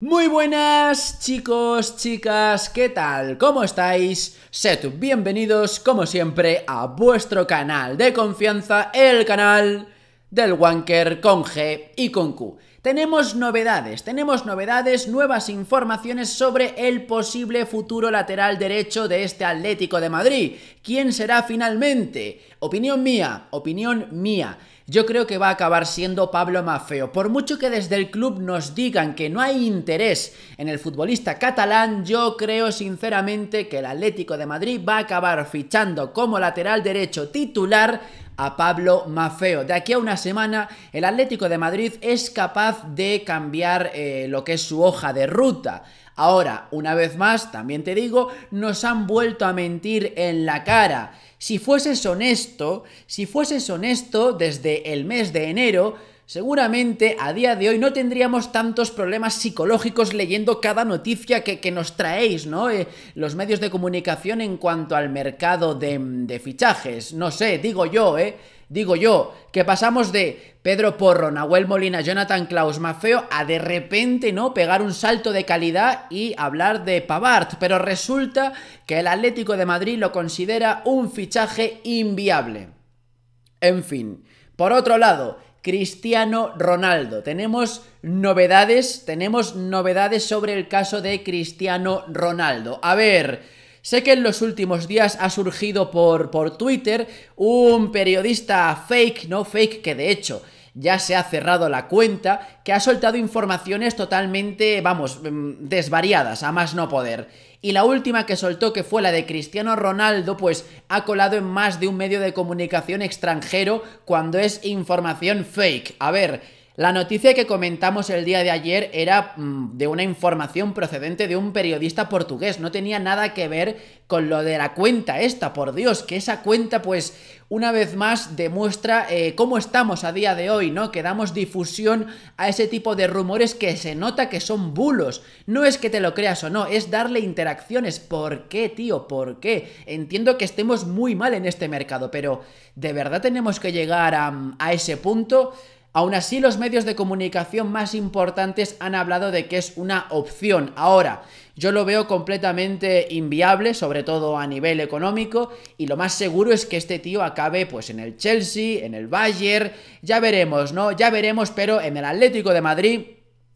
Muy buenas chicos, chicas, ¿qué tal? ¿Cómo estáis? Sed bienvenidos como siempre a vuestro canal de confianza, el canal del Wanker con G y con Q. Tenemos novedades, tenemos novedades, nuevas informaciones sobre el posible futuro lateral derecho de este Atlético de Madrid. ¿Quién será finalmente? Opinión mía, opinión mía yo creo que va a acabar siendo Pablo Mafeo. Por mucho que desde el club nos digan que no hay interés en el futbolista catalán, yo creo sinceramente que el Atlético de Madrid va a acabar fichando como lateral derecho titular a Pablo Mafeo. De aquí a una semana, el Atlético de Madrid es capaz de cambiar eh, lo que es su hoja de ruta. Ahora, una vez más, también te digo, nos han vuelto a mentir en la cara. Si fueses honesto, si fueses honesto desde el mes de enero, seguramente a día de hoy no tendríamos tantos problemas psicológicos leyendo cada noticia que, nos traéis, ¿no? Eh, los medios de comunicación en cuanto al mercado de, de fichajes. No sé, digo yo, ¿eh? Digo yo, que pasamos de Pedro Porro, Nahuel Molina, Jonathan Klaus, Mafeo, a de repente, ¿no? Pegar un salto de calidad y hablar de Pavart. Pero resulta que el Atlético de Madrid lo considera un fichaje inviable. En fin. Por otro lado, Cristiano Ronaldo. Tenemos novedades, tenemos novedades sobre el caso de Cristiano Ronaldo. A ver. Sé que en los últimos días ha surgido por, por Twitter un periodista fake, no fake, que de hecho ya se ha cerrado la cuenta, que ha soltado informaciones totalmente, vamos, mm, desvariadas, a más no poder. Y la última que soltó, que fue la de Cristiano Ronaldo, pues ha colado en más de un medio de comunicación extranjero cuando es información fake. A ver, la noticia que comentamos el día de ayer era mm, de una información procedente de un periodista portugués, no tenía nada que ver con lo de la cuenta esta, por Dios, que esa cuenta pues una vez más demuestra eh, cómo estamos a día de hoy, ¿no? Que damos difusión a ese tipo de rumores que se nota que son bulos. No es que te lo creas o no, es darle interacciones. ¿Por qué, tío? ¿Por qué? Entiendo que estemos muy mal en este mercado, pero ¿de verdad tenemos que llegar a, a ese punto? Aún así, los medios de comunicación más importantes han hablado de que es una opción. Ahora, yo lo veo completamente inviable, sobre todo a nivel económico, y lo más seguro es que este tío acabe pues en el Chelsea, en el Bayern, ya veremos, ¿no? Ya veremos, pero en el Atlético de Madrid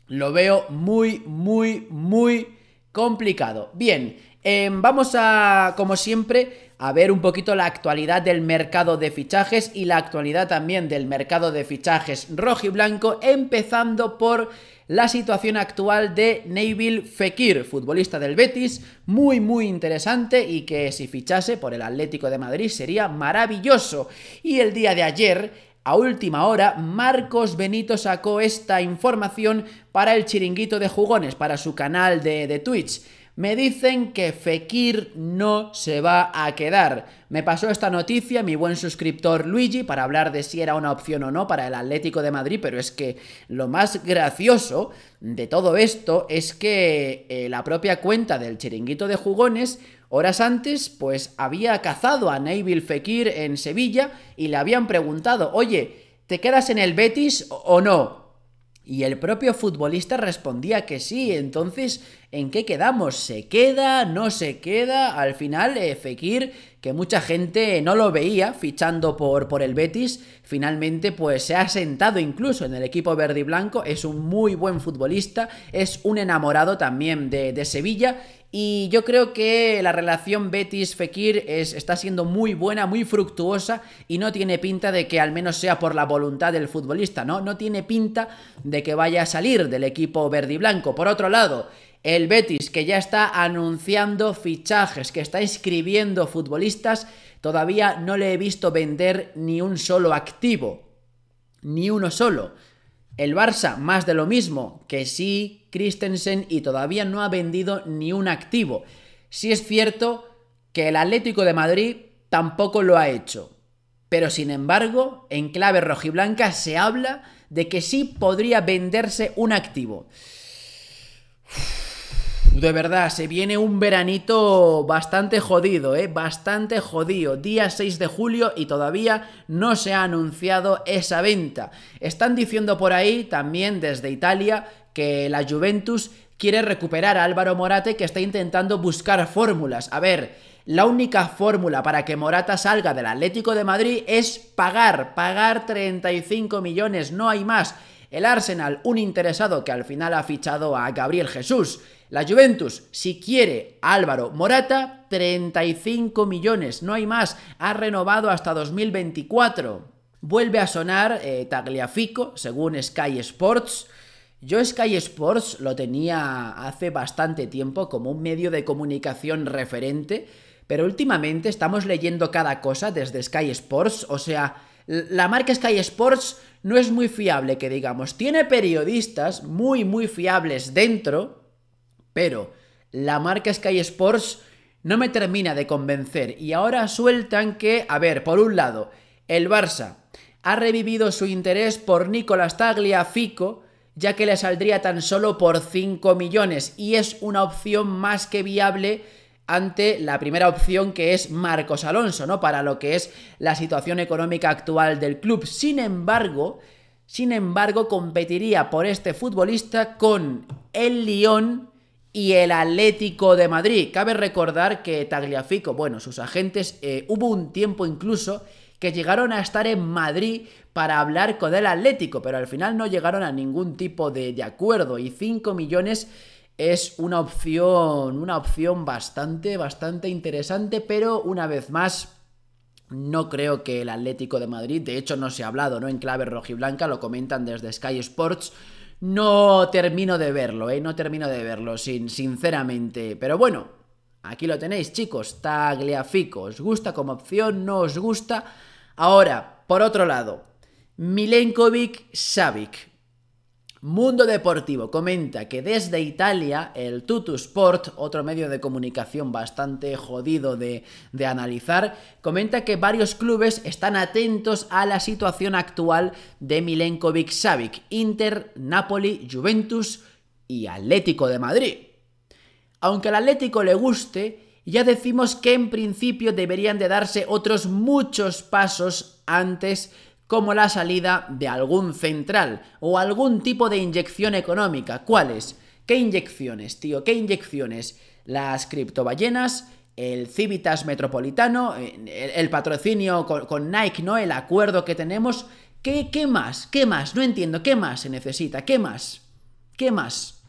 lo veo muy, muy, muy complicado. Bien, em, vamos a, como siempre, a ver un poquito la actualidad del mercado de fichajes y la actualidad también del mercado de fichajes rojo y blanco, empezando por la situación actual de Neville Fekir, futbolista del Betis, muy muy interesante y que si fichase por el Atlético de Madrid sería maravilloso. Y el día de ayer a última hora, Marcos Benito sacó esta información para el chiringuito de jugones, para su canal de, de Twitch. Me dicen que Fekir no se va a quedar. Me pasó esta noticia mi buen suscriptor Luigi para hablar de si era una opción o no para el Atlético de Madrid, pero es que lo más gracioso de todo esto es que eh, la propia cuenta del chiringuito de jugones Horas antes, pues había cazado a Nabil Fekir en Sevilla y le habían preguntado, oye, ¿te quedas en el Betis o no? Y el propio futbolista respondía que sí, entonces ¿En qué quedamos? ¿Se queda? ¿No se queda? Al final, eh, Fekir, que mucha gente no lo veía fichando por, por el Betis, finalmente pues se ha sentado incluso en el equipo verde y blanco, es un muy buen futbolista, es un enamorado también de, de Sevilla y yo creo que la relación Betis-Fekir es, está siendo muy buena, muy fructuosa y no tiene pinta de que al menos sea por la voluntad del futbolista, ¿no? No tiene pinta de que vaya a salir del equipo verde y blanco. Por otro lado, el Betis, que ya está anunciando fichajes, que está inscribiendo futbolistas, todavía no le he visto vender ni un solo activo. Ni uno solo. El Barça, más de lo mismo, que sí, Christensen, y todavía no ha vendido ni un activo. Sí es cierto que el Atlético de Madrid tampoco lo ha hecho. Pero sin embargo, en clave rojiblanca se habla de que sí podría venderse un activo de verdad, se viene un veranito bastante jodido, ¿eh? Bastante jodido. Día 6 de julio y todavía no se ha anunciado esa venta. Están diciendo por ahí, también desde Italia, que la Juventus quiere recuperar a Álvaro Morate que está intentando buscar fórmulas. A ver, la única fórmula para que Morata salga del Atlético de Madrid es pagar, pagar 35 millones, no hay más. El Arsenal, un interesado que al final ha fichado a Gabriel Jesús. La Juventus, si quiere Álvaro Morata, 35 millones, no hay más. Ha renovado hasta 2024. Vuelve a sonar eh, Tagliafico, según Sky Sports. Yo Sky Sports lo tenía hace bastante tiempo como un medio de comunicación referente, pero últimamente estamos leyendo cada cosa desde Sky Sports, o sea, la marca Sky Sports no es muy fiable, que digamos, tiene periodistas muy, muy fiables dentro, pero la marca Sky Sports no me termina de convencer. Y ahora sueltan que, a ver, por un lado, el Barça ha revivido su interés por Nicolás Tagliafico, ya que le saldría tan solo por 5 millones, y es una opción más que viable ante la primera opción que es Marcos Alonso, ¿no? Para lo que es la situación económica actual del club. Sin embargo, sin embargo, competiría por este futbolista con el Lyon y el Atlético de Madrid. Cabe recordar que Tagliafico, bueno, sus agentes, eh, hubo un tiempo incluso que llegaron a estar en Madrid para hablar con el Atlético, pero al final no llegaron a ningún tipo de, de acuerdo y 5 millones es una opción, una opción bastante, bastante interesante, pero una vez más no creo que el Atlético de Madrid, de hecho no se ha hablado, ¿no? En clave rojiblanca, lo comentan desde Sky Sports. No termino de verlo, ¿eh? No termino de verlo, sinceramente. Pero bueno, aquí lo tenéis, chicos. Tagliafico. ¿Os gusta como opción? ¿No os gusta? Ahora, por otro lado, Milenkovic Savic. Mundo Deportivo comenta que desde Italia el Tutu Sport, otro medio de comunicación bastante jodido de, de analizar, comenta que varios clubes están atentos a la situación actual de Milenkovic Savic, Inter, Napoli, Juventus y Atlético de Madrid. Aunque al Atlético le guste, ya decimos que en principio deberían de darse otros muchos pasos antes como la salida de algún central o algún tipo de inyección económica. ¿Cuáles? ¿Qué inyecciones, tío? ¿Qué inyecciones? Las criptoballenas, el Civitas Metropolitano, eh, el, patrocinio con, Nike, ¿no? El acuerdo que tenemos. ¿Qué, ¿Qué más? ¿Qué más? No entiendo. ¿Qué más se necesita? ¿Qué más? ¿Qué más?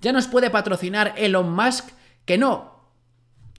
¿Ya nos puede patrocinar Elon Musk? Que no.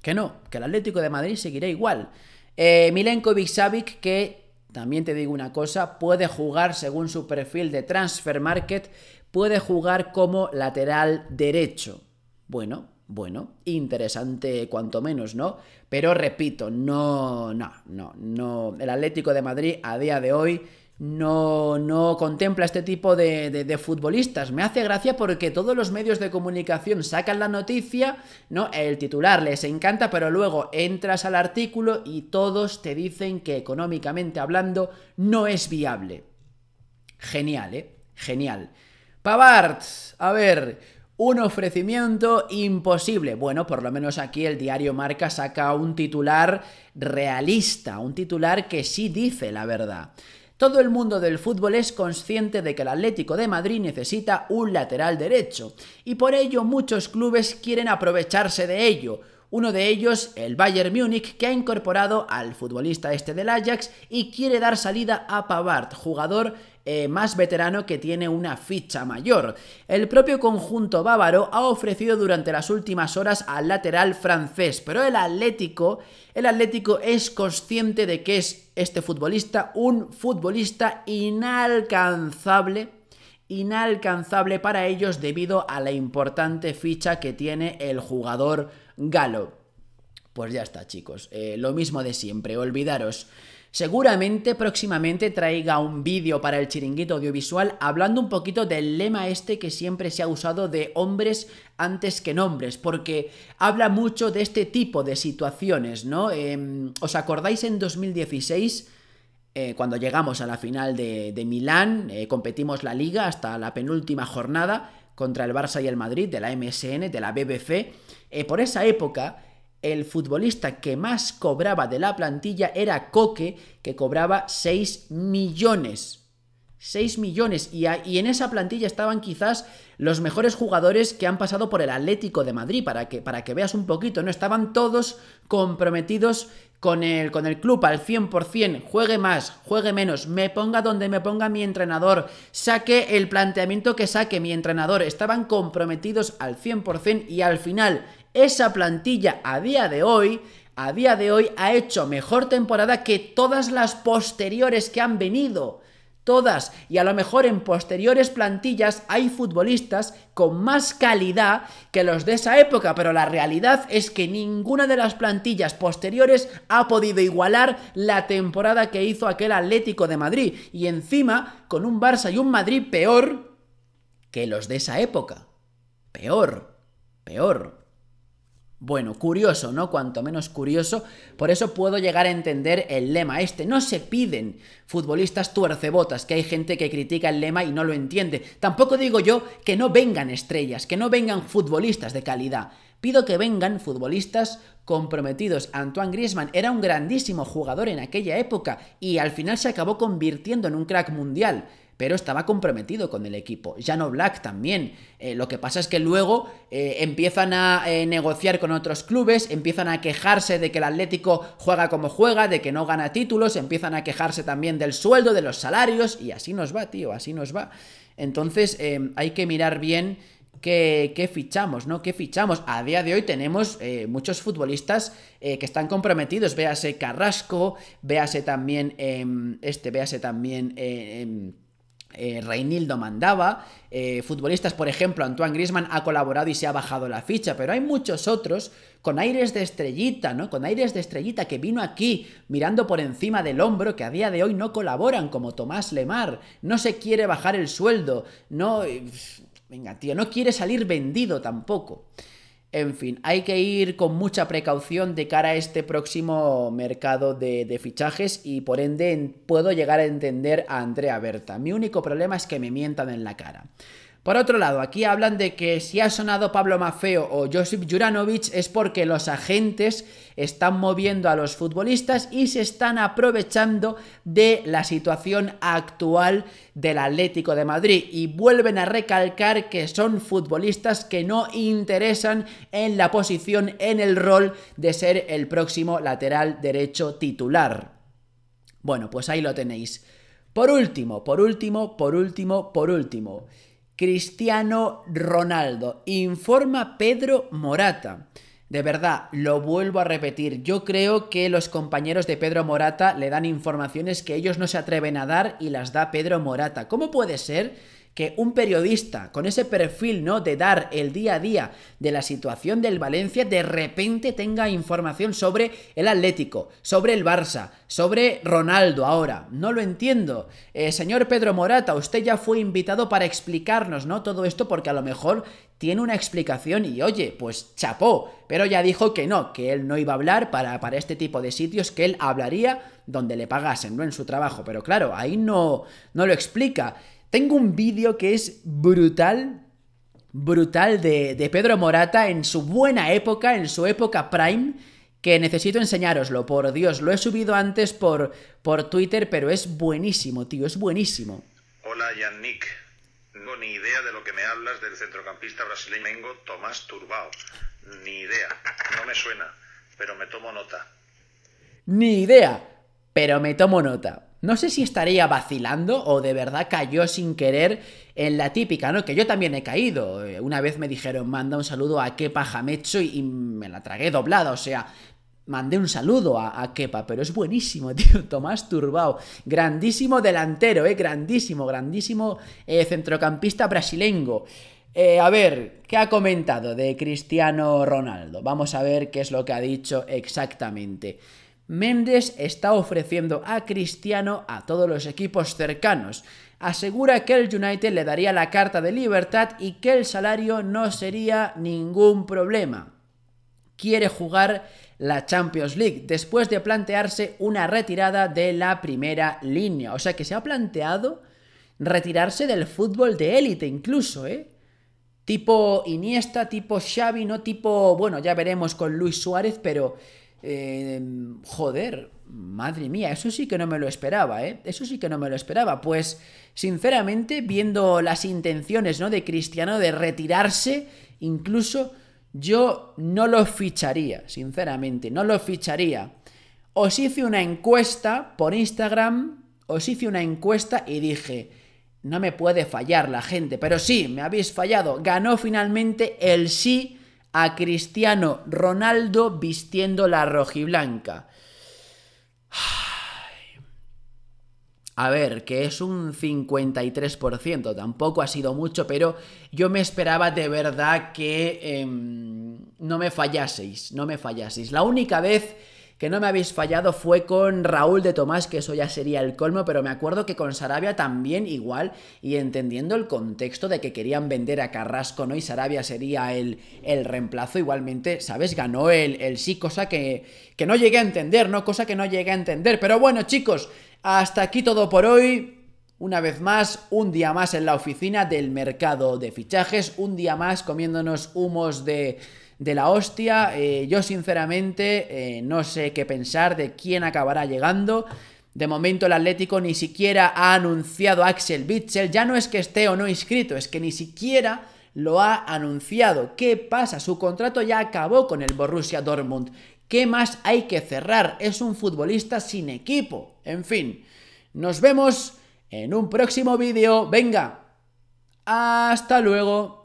Que no. Que el Atlético de Madrid seguirá igual. Milenko eh, Milenkovic que también te digo una cosa, puede jugar según su perfil de transfer market, puede jugar como lateral derecho. Bueno, bueno, interesante cuanto menos, ¿no? Pero repito, no, no, no, no. El Atlético de Madrid a día de hoy no, no contempla este tipo de, futbolistas. Me hace gracia porque todos los medios de comunicación sacan la noticia, ¿no? El titular les encanta, pero luego entras al artículo y todos te dicen que económicamente hablando no es viable. Genial, ¿eh? Genial. Pavard, a ver, un ofrecimiento imposible. Bueno, por lo menos aquí el diario Marca saca un titular realista, un titular que sí dice la verdad. Todo el mundo del fútbol es consciente de que el Atlético de Madrid necesita un lateral derecho y por ello muchos clubes quieren aprovecharse de ello uno de ellos, el Bayern Múnich, que ha incorporado al futbolista este del Ajax y quiere dar salida a Pavard, jugador eh, más veterano que tiene una ficha mayor. El propio conjunto bávaro ha ofrecido durante las últimas horas al lateral francés, pero el Atlético, el Atlético es consciente de que es este futbolista un futbolista inalcanzable inalcanzable para ellos debido a la importante ficha que tiene el jugador galo. Pues ya está, chicos, eh, lo mismo de siempre, olvidaros. Seguramente próximamente traiga un vídeo para el chiringuito audiovisual hablando un poquito del lema este que siempre se ha usado de hombres antes que nombres, porque habla mucho de este tipo de situaciones, ¿no? Em, ¿Os acordáis en 2016? Eh, cuando llegamos a la final de, Milán, eh, competimos la liga hasta la penúltima jornada contra el Barça y el Madrid de la MSN, de la BBC. Eh, por esa época, el futbolista que más cobraba de la plantilla era Coque, que cobraba 6 millones 6 millones. Y, en esa plantilla estaban quizás los mejores jugadores que han pasado por el Atlético de Madrid, para que, para que veas un poquito, ¿no? Estaban todos comprometidos con el, con el club al 100%, juegue más, juegue menos, me ponga donde me ponga mi entrenador, saque el planteamiento que saque mi entrenador, estaban comprometidos al 100% y al final esa plantilla a día de hoy a día de hoy ha hecho mejor temporada que todas las posteriores que han venido todas y a lo mejor en posteriores plantillas hay futbolistas con más calidad que los de esa época, pero la realidad es que ninguna de las plantillas posteriores ha podido igualar la temporada que hizo aquel Atlético de Madrid y encima con un Barça y un Madrid peor que los de esa época. Peor, peor. Bueno, curioso, ¿no? Cuanto menos curioso. Por eso puedo llegar a entender el lema este. No se piden futbolistas tuercebotas, que hay gente que critica el lema y no lo entiende. Tampoco digo yo que no vengan estrellas, que no vengan futbolistas de calidad. Pido que vengan futbolistas comprometidos. Antoine Griezmann era un grandísimo jugador en aquella época y al final se acabó convirtiendo en un crack mundial pero estaba comprometido con el equipo. Jano Black también. Eh, lo que pasa es que luego eh, empiezan a eh, negociar con otros clubes, empiezan a quejarse de que el Atlético juega como juega, de que no gana títulos, empiezan a quejarse también del sueldo, de los salarios, y así nos va, tío, así nos va. Entonces hay que mirar bien. qué fichamos, ¿no? ¿Qué fichamos? A día de hoy tenemos muchos futbolistas que están comprometidos. Véase Carrasco, véase también em, este, véase también em, em, eh, Reinildo mandaba. Eh, futbolistas, por ejemplo, Antoine Grisman ha colaborado y se ha bajado la ficha, pero hay muchos otros con aires de estrellita, ¿no? Con aires de estrellita que vino aquí mirando por encima del hombro, que a día de hoy no colaboran, como Tomás Lemar. No se quiere bajar el sueldo, no. Eh, venga, tío, no quiere salir vendido tampoco. En fin, hay que ir con mucha precaución de cara a este próximo mercado de, fichajes y por ende puedo llegar a entender a Andrea Berta. Mi único problema es que me mientan en la cara. Por otro lado, aquí hablan de que si ha sonado Pablo Mafeo o Josip Juranovic es porque los agentes están moviendo a los futbolistas y se están aprovechando de la situación actual del Atlético de Madrid y vuelven a recalcar que son futbolistas que no interesan en la posición, en el rol de ser el próximo lateral derecho titular. Bueno, pues ahí lo tenéis. Por último, por último, por último, por último. Cristiano Ronaldo, informa Pedro Morata. De verdad, lo vuelvo a repetir, yo creo que los compañeros de Pedro Morata le dan informaciones que ellos no se atreven a dar y las da Pedro Morata. ¿Cómo puede ser que un periodista con ese perfil, ¿no? De dar el día a día de la situación del Valencia, de repente tenga información sobre el Atlético, sobre el Barça, sobre Ronaldo ahora. No lo entiendo. Eh, señor Pedro Morata, usted ya fue invitado para explicarnos, ¿no? Todo esto porque a lo mejor tiene una explicación y oye, pues chapó, pero ya dijo que no, que él no iba a hablar para, para este tipo de sitios, que él hablaría donde le pagasen, no en su trabajo, pero claro, ahí no, no lo explica. Tengo un vídeo que es brutal, brutal de, Pedro Morata en su buena época, en su época prime, que necesito enseñároslo, por Dios. Lo he subido antes por, por Twitter, pero es buenísimo, tío, es buenísimo. Hola, Yannick. No tengo ni idea de lo que me hablas del centrocampista brasileño Tomás Turbao. Ni idea. No me suena, pero me tomo nota. Ni idea, pero me tomo nota. No sé si estaría vacilando o de verdad cayó sin querer en la típica, ¿no? Que yo también he caído. Eh, una vez me dijeron, manda un saludo a Kepa Jamecho y, me la tragué doblada, o sea, mandé un saludo a, a, Kepa, pero es buenísimo, tío. Tomás Turbao, grandísimo delantero, eh, grandísimo, grandísimo eh, centrocampista brasileño. Eh, a ver, ¿qué ha comentado de Cristiano Ronaldo? Vamos a ver qué es lo que ha dicho exactamente. Méndez está ofreciendo a Cristiano a todos los equipos cercanos. Asegura que el United le daría la carta de libertad y que el salario no sería ningún problema. Quiere jugar la Champions League después de plantearse una retirada de la primera línea. O sea que se ha planteado retirarse del fútbol de élite incluso, ¿eh? Tipo Iniesta, tipo Xavi, no tipo, bueno, ya veremos con Luis Suárez, pero eh, joder, madre mía, eso sí que no me lo esperaba, ¿eh? Eso sí que no me lo esperaba. Pues, sinceramente, viendo las intenciones, ¿no? De Cristiano de retirarse, incluso yo no lo ficharía, sinceramente, no lo ficharía. Os hice una encuesta por Instagram, os hice una encuesta y dije, no me puede fallar la gente, pero sí, me habéis fallado. Ganó finalmente el sí a Cristiano Ronaldo vistiendo la rojiblanca. A ver, que es un 53%, tampoco ha sido mucho, pero yo me esperaba de verdad que em, no me fallaseis, no me fallaseis. La única vez que no me habéis fallado fue con Raúl de Tomás, que eso ya sería el colmo, pero me acuerdo que con Sarabia también igual, y entendiendo el contexto de que querían vender a Carrasco, ¿no? Y Sarabia sería el, el reemplazo, igualmente, ¿sabes? Ganó el, el sí, cosa que, que no llegué a entender, ¿no? Cosa que no llegué a entender. Pero bueno, chicos, hasta aquí todo por hoy. Una vez más, un día más en la oficina del mercado de fichajes, un día más comiéndonos humos de de la hostia. Eh, yo sinceramente eh, no sé qué pensar de quién acabará llegando. De momento el Atlético ni siquiera ha anunciado a Axel Witzel. Ya no es que esté o no inscrito, es que ni siquiera lo ha anunciado. ¿Qué pasa? Su contrato ya acabó con el Borussia Dortmund. ¿Qué más hay que cerrar? Es un futbolista sin equipo. En fin, nos vemos en un próximo vídeo. Venga, hasta luego.